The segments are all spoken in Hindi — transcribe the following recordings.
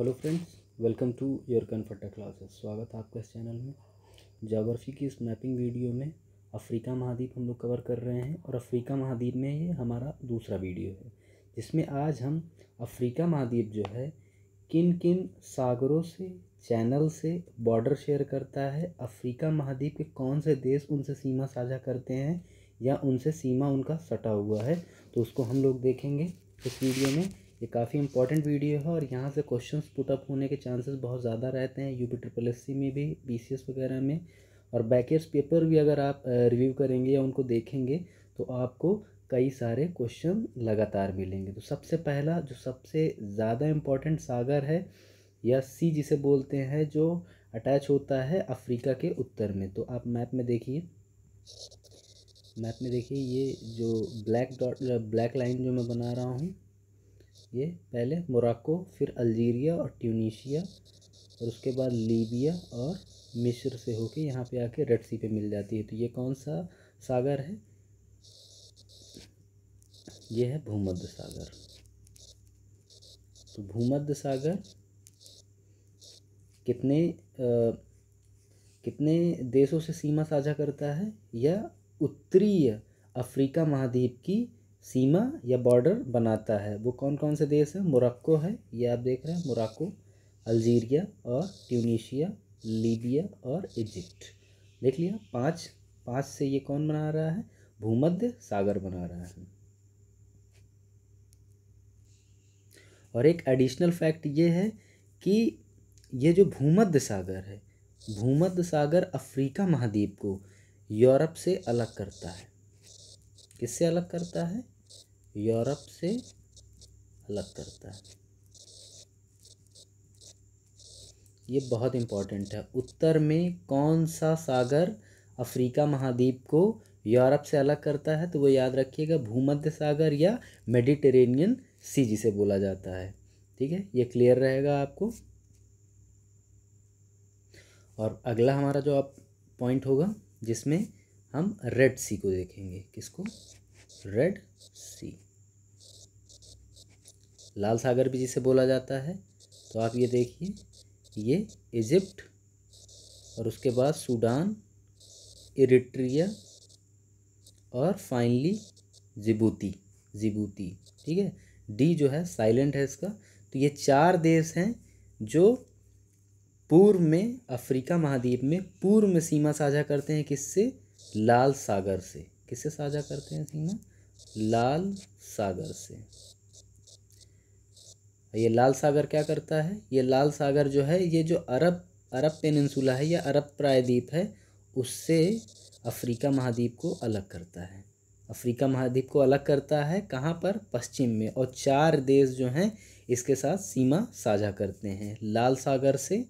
hello friends welcome to your कन्फर्टा क्लासेस स्वागत है आपका इस चैनल में जोग्राफ़ी की इस मैपिंग वीडियो में अफ्रीका महाद्वीप हम लोग कवर कर रहे हैं और अफ्रीका महाद्वीप में ये हमारा दूसरा वीडियो है जिसमें आज हम अफ्रीका महाद्वीप जो है किन किन सागरों से चैनल से बॉर्डर शेयर करता है अफ्रीका महाद्वीप के कौन से देश उनसे सीमा साझा करते हैं या उनसे सीमा उनका सटा हुआ है तो उसको हम लोग देखेंगे इस वीडियो में ये काफ़ी इंपॉर्टेंट वीडियो है और यहाँ से क्वेश्चंस पुटअप होने के चांसेस बहुत ज़्यादा रहते हैं यूपी ट्रिपल एस में भी बी वगैरह में और बैकेट्स पेपर भी अगर आप रिव्यू करेंगे या उनको देखेंगे तो आपको कई सारे क्वेश्चन लगातार मिलेंगे तो सबसे पहला जो सबसे ज़्यादा इम्पॉर्टेंट सागर है या सी जिसे बोलते हैं जो अटैच होता है अफ्रीका के उत्तर में तो आप मैप में देखिए मैप में देखिए ये जो ब्लैक डॉट ब्लैक लाइन जो मैं बना रहा हूँ ये पहले मोराको फिर अल्जीरिया और ट्यूनीशिया और उसके बाद लीबिया और मिस्र से होके यहाँ पे आके रेड सी पे मिल जाती है तो ये कौन सा सागर है ये है भूमध्य सागर तो भूमध्य सागर कितने आ, कितने देशों से सीमा साझा करता है यह उत्तरी अफ्रीका महाद्वीप की सीमा या बॉर्डर बनाता है वो कौन कौन से देश हैं मोरक्को है ये आप देख रहे हैं मोरक्को अल्जीरिया और ट्यूनिशिया लीबिया और इजिप्ट देख लिया पाँच पाँच से ये कौन बना रहा है भूमध्य सागर बना रहा है और एक एडिशनल फैक्ट ये है कि ये जो भूमध्य सागर है भूमध्य सागर अफ्रीका महाद्वीप को यूरोप से अलग करता है किससे अलग करता है यूरोप से अलग करता है ये बहुत इम्पॉर्टेंट है उत्तर में कौन सा सागर अफ्रीका महाद्वीप को यूरोप से अलग करता है तो वो याद रखिएगा भूमध्य सागर या मेडिटेरेनियन सी जिसे बोला जाता है ठीक है ये क्लियर रहेगा आपको और अगला हमारा जो आप पॉइंट होगा जिसमें हम रेड सी को देखेंगे किसको रेड सी लाल सागर भी जिसे बोला जाता है तो आप ये देखिए ये इजिप्ट और उसके बाद सूडान इरिट्रिया और फाइनली जिबूती जिबूती ठीक है डी जो है साइलेंट है इसका तो ये चार देश हैं जो पूर्व में अफ्रीका महाद्वीप में पूर्व में सीमा साझा करते हैं किससे लाल सागर से किससे साझा करते हैं सीमा लाल सागर से ये लाल सागर क्या करता है ये लाल सागर जो है ये जो अरब अरब पेनसुला है या अरब प्रायद्वीप है उससे अफ्रीका महाद्वीप को अलग करता है अफ्रीका महाद्वीप को अलग करता है कहाँ पर पश्चिम में और चार देश जो हैं इसके साथ सीमा साझा करते हैं लाल सागर से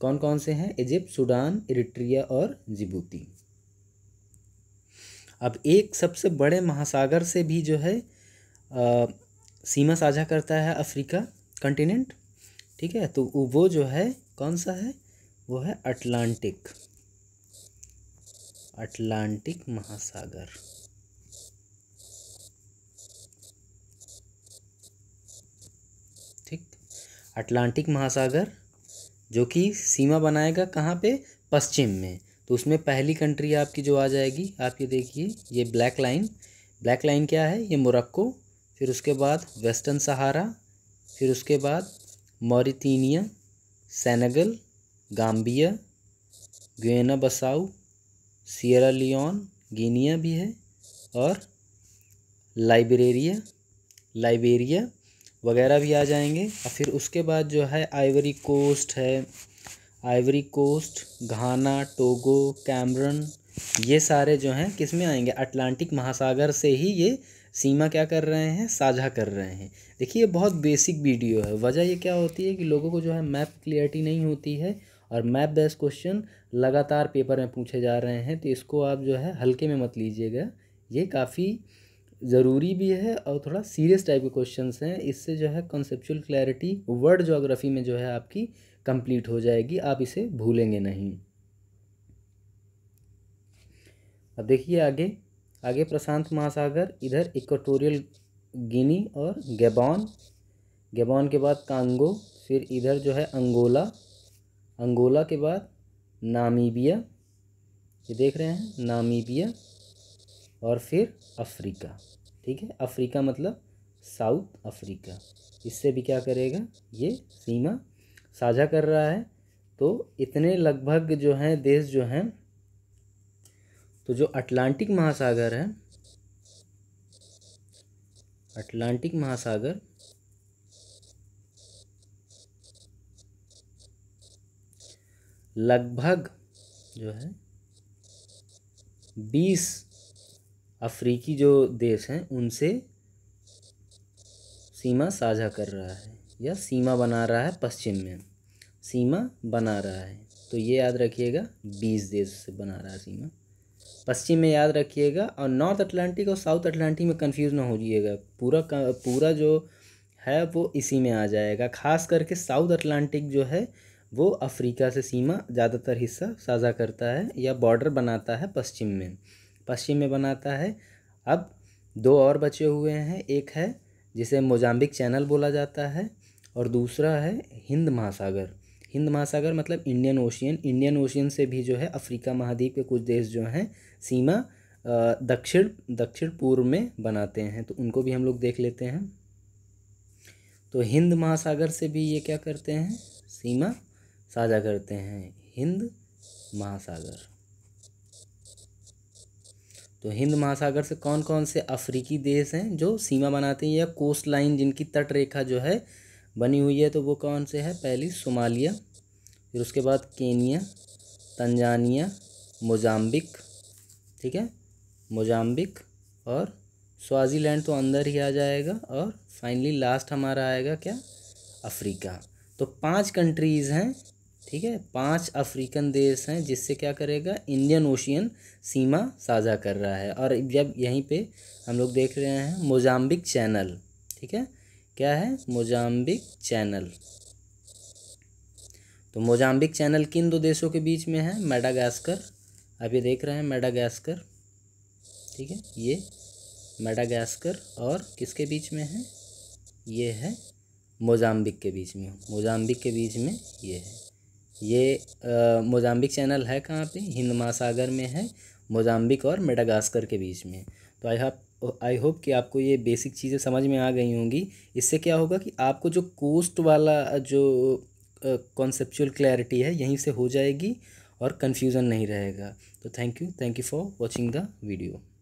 कौन कौन से हैं इजिप्ट सूडान इरिट्रिया और जिबूती अब एक सबसे बड़े महासागर से भी जो है आ, सीमा साझा करता है अफ्रीका कंटिनेंट ठीक है तो वो जो है कौन सा है वो है अटलांटिक अटलांटिक महासागर ठीक अटलांटिक महासागर जो कि सीमा बनाएगा कहाँ पे पश्चिम में तो उसमें पहली कंट्री आपकी जो आ जाएगी आप ये देखिए ये ब्लैक लाइन ब्लैक लाइन क्या है ये मोरक्को फिर उसके बाद वेस्टर्न सहारा फिर उसके बाद मॉरितानिया सेनेगल गाम्बिया गना बसाऊ सियरा लियोन गिनिया भी है और लाइब्रेरिया लाइबेरिया वगैरह भी आ जाएंगे और फिर उसके बाद जो है आइवरी कोस्ट है Ivory Coast Ghana Togo Cameroon ये सारे जो हैं किस में आएंगे अटलांटिक महासागर से ही ये सीमा क्या कर रहे हैं साझा कर रहे हैं देखिए ये बहुत बेसिक वीडियो है वजह ये क्या होती है कि लोगों को जो है मैप क्लियरिटी नहीं होती है और मैप बेस्ड क्वेश्चन लगातार पेपर में पूछे जा रहे हैं तो इसको आप जो है हल्के में मत लीजिएगा ये काफ़ी ज़रूरी भी है और थोड़ा सीरियस टाइप के क्वेश्चन हैं इससे जो है कॉन्सेपचुअल क्लैरिटी वर्ड जोग्राफी में जो है आपकी कंप्लीट हो जाएगी आप इसे भूलेंगे नहीं अब देखिए आगे आगे प्रशांत महासागर इधर इक्वेटोरियल गिनी और गेबॉन गेबॉन के बाद कांगो फिर इधर जो है अंगोला अंगोला के बाद नामीबिया ये देख रहे हैं नामीबिया और फिर अफ्रीका ठीक है अफ्रीका मतलब साउथ अफ्रीका इससे भी क्या करेगा ये सीमा साझा कर रहा है तो इतने लगभग जो हैं देश जो हैं तो जो अटलांटिक महासागर है अटलांटिक महासागर लगभग जो है बीस अफ्रीकी जो देश हैं उनसे सीमा साझा कर रहा है या सीमा बना रहा है पश्चिम में सीमा बना रहा है तो ये याद रखिएगा बीस देश से बना रहा है सीमा पश्चिम में याद रखिएगा और नॉर्थ अटलांटिक और साउथ अटलांटिक में कंफ्यूज ना हो जाइएगा पूरा पूरा जो है वो इसी में आ जाएगा खास करके साउथ अटलांटिक जो है वो अफ्रीका से सीमा ज़्यादातर हिस्सा साझा करता है या बॉर्डर बनाता है पश्चिम में पश्चिम में बनाता है अब दो और बचे हुए हैं एक है जिसे मोजाम्बिक चैनल बोला जाता है और दूसरा है हिंद महासागर हिंद महासागर मतलब इंडियन ओशियन इंडियन ओशियन से भी जो है अफ्रीका महाद्वीप के कुछ देश जो हैं सीमा दक्षिण दक्षिण पूर्व में बनाते हैं तो उनको भी हम लोग देख लेते हैं तो हिंद महासागर से भी ये क्या करते हैं सीमा साझा करते हैं हिंद महासागर तो हिंद महासागर से कौन कौन से अफ्रीकी देश हैं जो सीमा बनाते हैं या कोस्ट लाइन जिनकी तट रेखा जो है बनी हुई है तो वो कौन से है पहली सोमालिया फिर उसके बाद केनिया तंजानिया मोजाम्बिक ठीक है मोजाम्बिक और स्वाजीलैंड तो अंदर ही आ जाएगा और फाइनली लास्ट हमारा आएगा क्या अफ्रीका तो पांच कंट्रीज़ हैं ठीक है पांच अफ्रीकन देश हैं जिससे क्या करेगा इंडियन ओशियन सीमा साझा कर रहा है और जब यहीं पे हम लोग देख रहे हैं मोजाम्बिक चैनल ठीक है क्या है मोजाम्बिक चैनल तो मोजाम्बिक चैनल किन दो देशों के बीच में है मेडागास्कर अभी देख रहे हैं मेडागास्कर ठीक है ये मेडागास्कर और किसके बीच में है ये है मोजाम्बिक के बीच में मोजाम्बिक के बीच में ये है ये मोजाम्बिक चैनल है कहाँ पे हिंद महासागर में है मोजाम्बिक और मेडागास्कर के बीच में तो आई होप आई होप कि आपको ये बेसिक चीज़ें समझ में आ गई होंगी इससे क्या होगा कि आपको जो कोस्ट वाला जो कॉन्सेप्चुअल uh, क्लैरिटी है यहीं से हो जाएगी और कन्फ्यूज़न नहीं रहेगा तो thank you thank you for watching the video